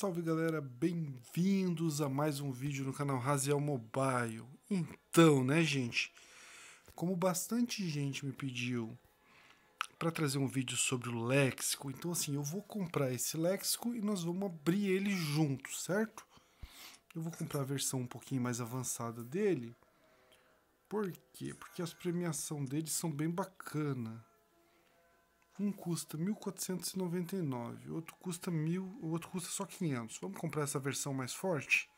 Salve galera, bem-vindos a mais um vídeo no canal Raziel Mobile. Então, né, gente? Como bastante gente me pediu para trazer um vídeo sobre o léxico, então assim, eu vou comprar esse léxico e nós vamos abrir ele juntos, certo? Eu vou comprar a versão um pouquinho mais avançada dele. Por quê? Porque as premiações dele são bem bacana. Um custa 1499, outro custa 1000, o outro custa só 500. Vamos comprar essa versão mais forte?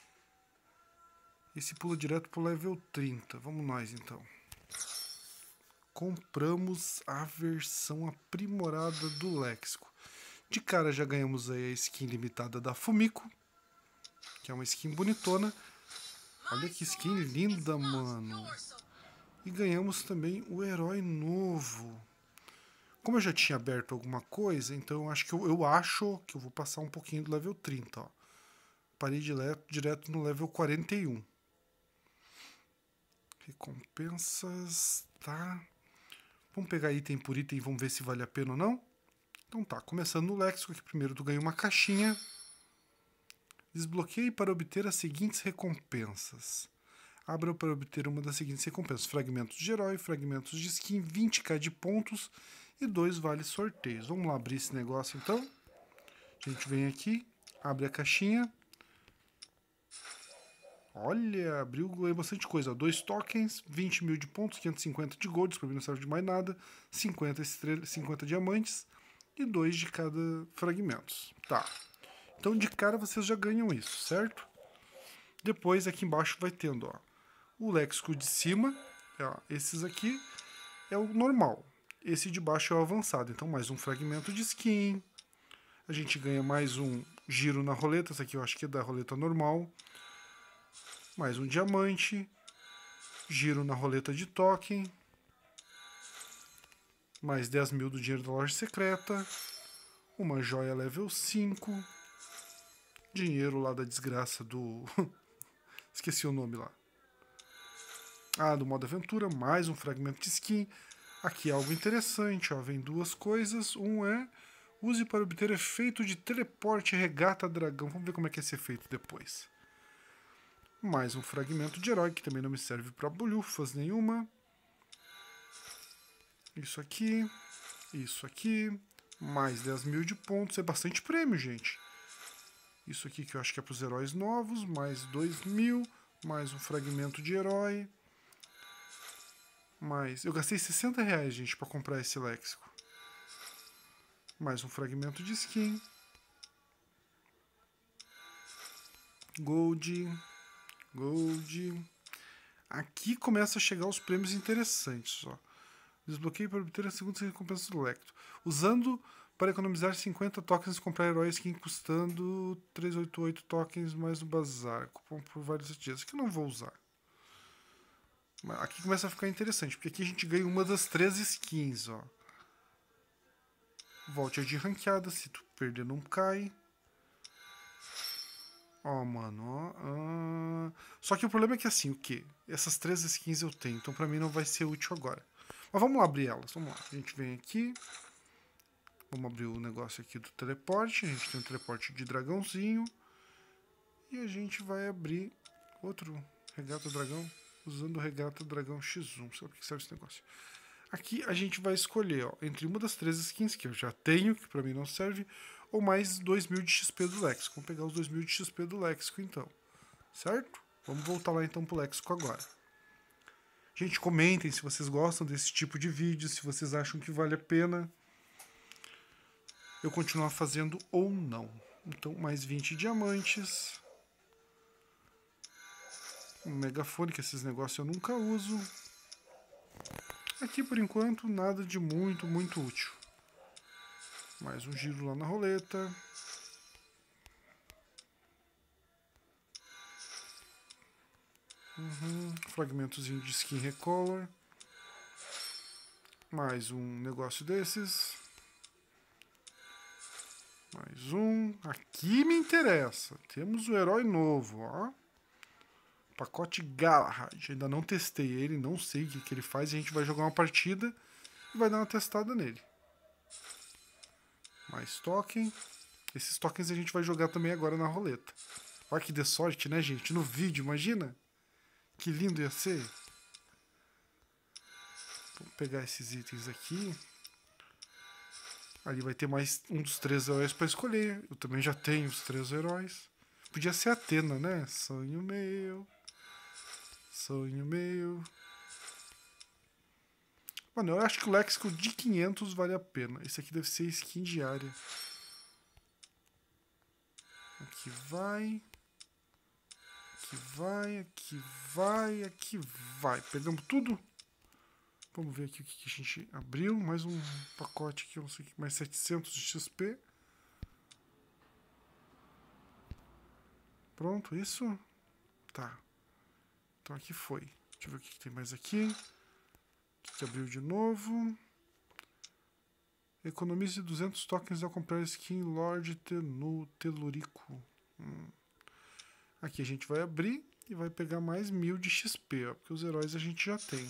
Esse pula direto pro level 30. Vamos nós então. Compramos a versão aprimorada do léxico. De cara já ganhamos aí a skin limitada da Fumiko, que é uma skin bonitona. Olha que skin linda, mano. E ganhamos também o herói novo. Como eu já tinha aberto alguma coisa, então eu acho que eu, eu, acho que eu vou passar um pouquinho do level 30, ó. Parei direto, direto no level 41. Recompensas, tá? Vamos pegar item por item e vamos ver se vale a pena ou não. Então tá, começando no léxico aqui primeiro tu ganha uma caixinha. Desbloqueie para obter as seguintes recompensas. Abra para obter uma das seguintes recompensas: fragmentos de herói, fragmentos de skin, 20k de pontos e dois vale sorteios. Vamos lá abrir esse negócio então. A gente vem aqui, abre a caixinha. Olha, abriu bastante coisa. Dois tokens, 20 mil de pontos, 550 de gold, para mim não serve de mais nada. 50, estrela, 50 diamantes e dois de cada fragmentos. Tá. Então de cara vocês já ganham isso, certo? Depois aqui embaixo vai tendo ó, o léxico de cima, ó, esses aqui é o normal. Esse de baixo é o avançado. Então, mais um fragmento de skin. A gente ganha mais um giro na roleta. Essa aqui eu acho que é da roleta normal. Mais um diamante. Giro na roleta de token. Mais 10 mil do dinheiro da loja secreta. Uma joia level 5. Dinheiro lá da desgraça do. Esqueci o nome lá. Ah, do modo aventura. Mais um fragmento de skin. Aqui é algo interessante, ó, vem duas coisas. Um é use para obter efeito de teleporte regata dragão. Vamos ver como é que é esse efeito depois. Mais um fragmento de herói que também não me serve para bolhufas nenhuma. Isso aqui, isso aqui, mais 10 mil de pontos, é bastante prêmio, gente. Isso aqui que eu acho que é para os heróis novos, mais 2 mil, mais um fragmento de herói. Mas eu gastei 60 reais, gente, para comprar esse léxico. Mais um fragmento de skin. Gold. Gold. Aqui começa a chegar os prêmios interessantes. Ó. Desbloqueio para obter a segunda recompensa do Lecto. Usando para economizar 50 tokens e comprar herói skin custando 388 tokens mais um bazar. Cupom por vários dias. que eu não vou usar. Aqui começa a ficar interessante, porque aqui a gente ganha uma das três skins, ó. Volte de ranqueada, se tu perder não cai. Ó, mano, ó. Ah. Só que o problema é que assim, o que? Essas três skins eu tenho, então pra mim não vai ser útil agora. Mas vamos lá abrir elas, vamos lá. A gente vem aqui. Vamos abrir o negócio aqui do teleporte. A gente tem um teleporte de dragãozinho. E a gente vai abrir outro regato dragão usando o regata dragão X1. Sabe o que serve esse negócio? Aqui a gente vai escolher ó, entre uma das três skins que eu já tenho, que para mim não serve, ou mais 2000 de XP do Léxico. Vamos pegar os 2000 de XP do Léxico então, certo? Vamos voltar lá então pro Léxico agora. Gente, comentem se vocês gostam desse tipo de vídeo, se vocês acham que vale a pena eu continuar fazendo ou não. Então, mais 20 diamantes um megafone, que esses negócios eu nunca uso. Aqui por enquanto nada de muito, muito útil. Mais um giro lá na roleta. Uhum. Fragmentozinho de skin recolor. Mais um negócio desses. Mais um. Aqui me interessa. Temos o herói novo, ó pacote Galahad. Ainda não testei ele, não sei o que, que ele faz. A gente vai jogar uma partida e vai dar uma testada nele. Mais token. Esses tokens a gente vai jogar também agora na roleta. Olha que de sorte, né, gente? No vídeo, imagina? Que lindo ia ser. Vamos pegar esses itens aqui. Ali vai ter mais um dos três heróis para escolher. Eu também já tenho os três heróis. Podia ser Atena, né? Sonho meu sonho meu. Mano, eu acho que o léxico de 500 vale a pena. Esse aqui deve ser skin diária. Aqui vai. Aqui vai, aqui vai, aqui vai. Pegamos tudo. Vamos ver aqui o que a gente abriu. Mais um pacote aqui, não sei mais 700 de XP. Pronto, isso? Tá. Então aqui foi. Deixa eu ver o que, que tem mais aqui. O que, abriu de novo? Economize 200 tokens ao comprar skin Lord Tenu, Telurico. Hum. Aqui a gente vai abrir e vai pegar mais mil de XP, ó, porque os heróis a gente já tem.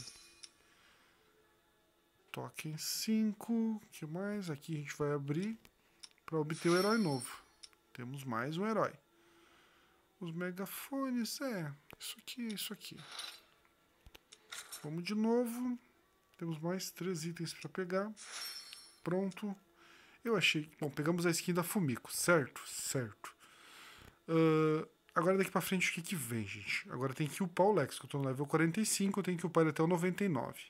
Token 5, que mais? Aqui a gente vai abrir para obter o herói novo. Temos mais um herói. Os megafones, é. Isso aqui, isso aqui. Vamos de novo. Temos mais três itens para pegar. Pronto. Eu achei. Bom, pegamos a skin da Fumiko, certo? Certo. Uh, agora daqui para frente o que, que vem, gente? Agora tem que upar o Lex, que eu tô no level 45, eu tenho que upar ele até o 99.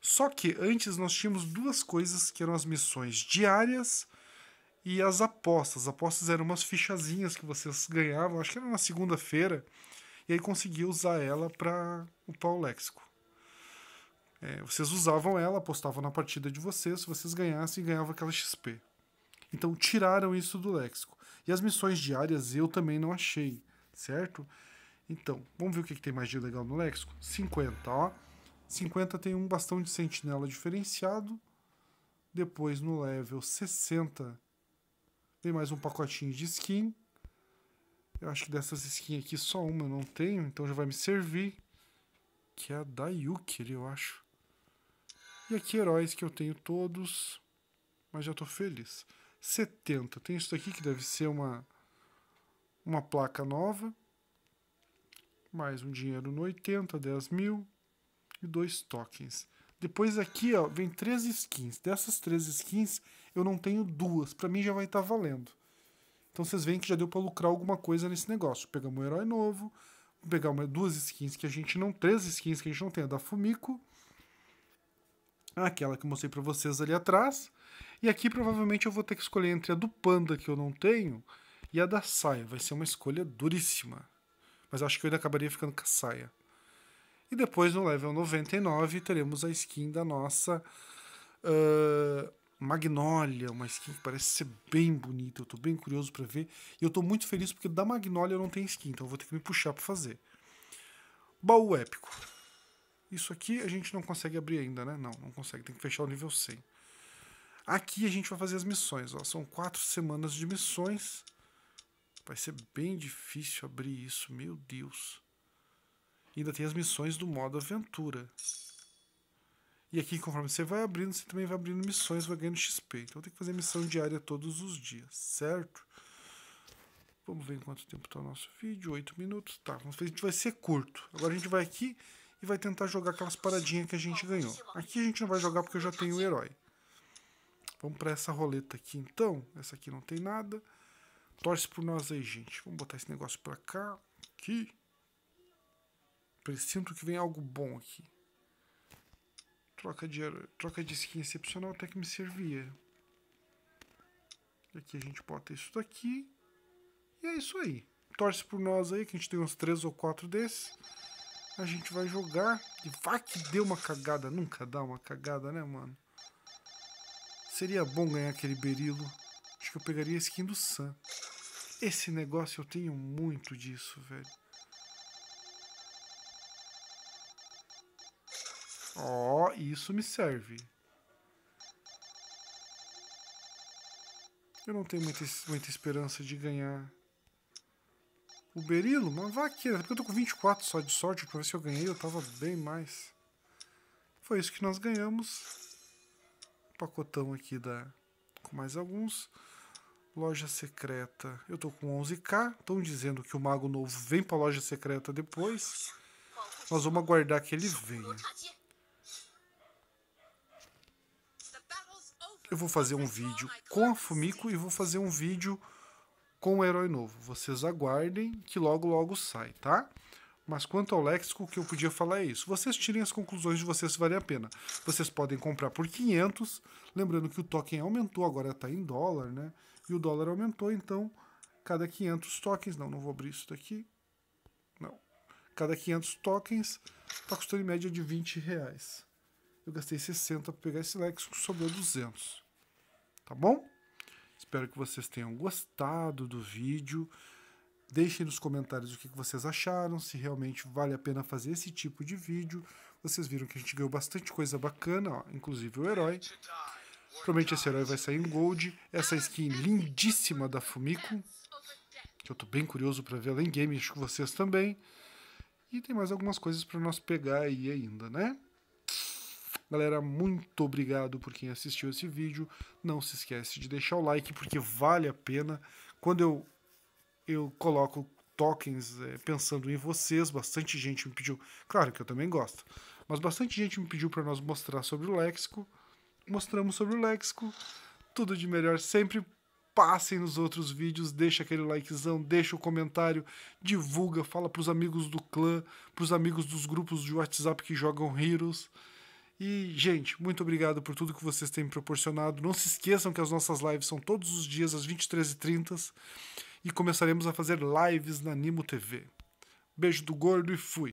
Só que antes nós tínhamos duas coisas que eram as missões diárias e as apostas. As apostas eram umas fichazinhas que vocês ganhavam, acho que era na segunda-feira, e aí conseguia usar ela para upar o léxico. É, vocês usavam ela, apostavam na partida de vocês, se vocês ganhassem, ganhavam aquela XP. Então tiraram isso do léxico. E as missões diárias eu também não achei, certo? Então, vamos ver o que, que tem mais de legal no léxico? 50, ó. 50 tem um bastão de sentinela diferenciado. Depois, no level 60, tem mais um pacotinho de skin. Eu acho que dessas skins aqui só uma eu não tenho, então já vai me servir. Que é a da Yuki, eu acho. E aqui heróis que eu tenho todos, mas já tô feliz. 70. Tem isso daqui que deve ser uma uma placa nova. Mais um dinheiro no 80, 10 mil e dois tokens. Depois aqui, ó, vem três skins. Dessas três skins, eu não tenho duas. Para mim já vai estar tá valendo. Então vocês veem que já deu para lucrar alguma coisa nesse negócio. Pegamos um herói novo, pegar uma, duas skins que a gente não, três skins que a gente não tem, a da Fumiko, aquela que eu mostrei para vocês ali atrás. E aqui provavelmente eu vou ter que escolher entre a do Panda que eu não tenho e a da Saia. Vai ser uma escolha duríssima. Mas acho que eu ainda acabaria ficando com a Saia. E depois no level 99 teremos a skin da nossa uh, Magnolia, uma skin que parece ser bem bonita. Eu estou bem curioso para ver. E eu estou muito feliz porque da Magnolia não tem skin, então eu vou ter que me puxar para fazer. Baú épico. Isso aqui a gente não consegue abrir ainda, né? Não, não consegue. Tem que fechar o nível 100. Aqui a gente vai fazer as missões. Ó. São quatro semanas de missões. Vai ser bem difícil abrir isso, meu Deus ainda tem as missões do modo aventura. E aqui, conforme você vai abrindo, você também vai abrindo missões, vai ganhando XP. Então tem que fazer missão diária todos os dias, certo? Vamos ver em quanto tempo está o nosso vídeo. 8 minutos. Tá, vamos ver. A gente vai ser curto. Agora a gente vai aqui e vai tentar jogar aquelas paradinhas que a gente ganhou. Aqui a gente não vai jogar porque eu já tenho o herói. Vamos para essa roleta aqui então. Essa aqui não tem nada. Torce por nós aí, gente. Vamos botar esse negócio para cá. Aqui. Presinto que vem algo bom aqui. Troca de, troca de skin excepcional até que me servia. aqui a gente bota isso daqui. E é isso aí. Torce por nós aí, que a gente tem uns 3 ou 4 desses. A gente vai jogar. E vá que deu uma cagada. Nunca dá uma cagada, né, mano? Seria bom ganhar aquele berilo. Acho que eu pegaria a skin do Sam. Esse negócio eu tenho muito disso, velho. Ó, oh, isso me serve. Eu não tenho muita, muita esperança de ganhar. O Berilo, mas vaqueira. Porque eu tô com 24 só de sorte. Pra ver se eu ganhei, eu tava bem mais. Foi isso que nós ganhamos. Pacotão aqui da... com mais alguns. Loja secreta. Eu tô com 11k. Estão dizendo que o Mago Novo vem pra loja secreta depois. Nós vamos aguardar que ele venha. eu vou fazer um vídeo com a Fumiko e vou fazer um vídeo com o herói novo. Vocês aguardem que logo logo sai, tá? Mas quanto ao léxico, o que eu podia falar é isso. Vocês tirem as conclusões de vocês se vale a pena. Vocês podem comprar por 500, lembrando que o token aumentou, agora está em dólar, né? E o dólar aumentou, então cada 500 tokens... Não, não vou abrir isso daqui. Não. Cada 500 tokens está custando em média de 20 reais. Eu gastei 60 para pegar esse léxico, sobrou 200 tá bom? Espero que vocês tenham gostado do vídeo. Deixem nos comentários o que vocês acharam, se realmente vale a pena fazer esse tipo de vídeo. Vocês viram que a gente ganhou bastante coisa bacana, ó, inclusive o herói. Provavelmente esse herói vai sair em Gold. Essa skin lindíssima da Fumiko, que eu tô bem curioso para ver ela em game, acho que vocês também. E tem mais algumas coisas para nós pegar aí ainda, né? Galera, muito obrigado por quem assistiu esse vídeo. Não se esquece de deixar o like, porque vale a pena. Quando eu, eu coloco tokens é, pensando em vocês, bastante gente me pediu. Claro que eu também gosto, mas bastante gente me pediu para nós mostrar sobre o léxico. Mostramos sobre o léxico. Tudo de melhor sempre passem nos outros vídeos, deixa aquele likezão, deixa o comentário, divulga, fala para os amigos do clã, para os amigos dos grupos de WhatsApp que jogam Heroes. E, gente, muito obrigado por tudo que vocês têm me proporcionado. Não se esqueçam que as nossas lives são todos os dias às 23h30 e começaremos a fazer lives na Nimo TV. Beijo do gordo e fui!